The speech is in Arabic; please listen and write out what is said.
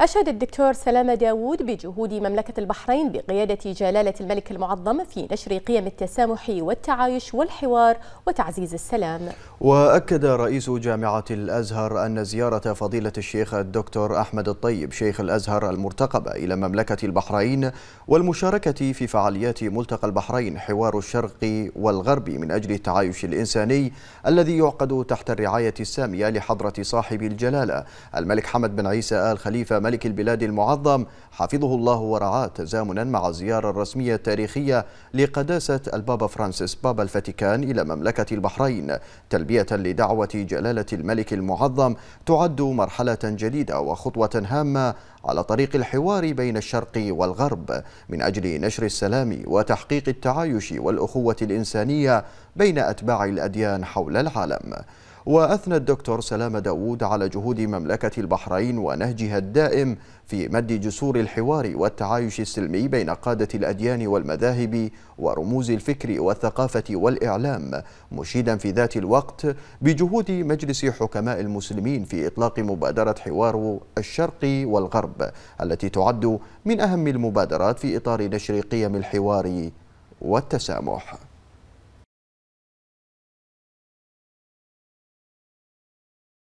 أشاد الدكتور سلامة داوود بجهود مملكة البحرين بقيادة جلالة الملك المعظم في نشر قيم التسامح والتعايش والحوار وتعزيز السلام وأكد رئيس جامعة الأزهر أن زيارة فضيلة الشيخ الدكتور أحمد الطيب شيخ الأزهر المرتقبة إلى مملكة البحرين والمشاركة في فعاليات ملتقى البحرين حوار الشرق والغرب من أجل التعايش الإنساني الذي يعقد تحت الرعاية السامية لحضرة صاحب الجلالة الملك حمد بن عيسى آل خليفة ملك البلاد المعظم حفظه الله ورعاه تزامنا مع الزيارة الرسمية التاريخية لقداسة البابا فرانسيس بابا الفاتيكان إلى مملكة البحرين تلبية لدعوة جلالة الملك المعظم تعد مرحلة جديدة وخطوة هامة على طريق الحوار بين الشرق والغرب من أجل نشر السلام وتحقيق التعايش والأخوة الإنسانية بين أتباع الأديان حول العالم وأثنى الدكتور سلام داود على جهود مملكة البحرين ونهجها الدائم في مد جسور الحوار والتعايش السلمي بين قادة الأديان والمذاهب ورموز الفكر والثقافة والإعلام مشيدا في ذات الوقت بجهود مجلس حكماء المسلمين في إطلاق مبادرة حوار الشرق والغرب التي تعد من أهم المبادرات في إطار نشر قيم الحوار والتسامح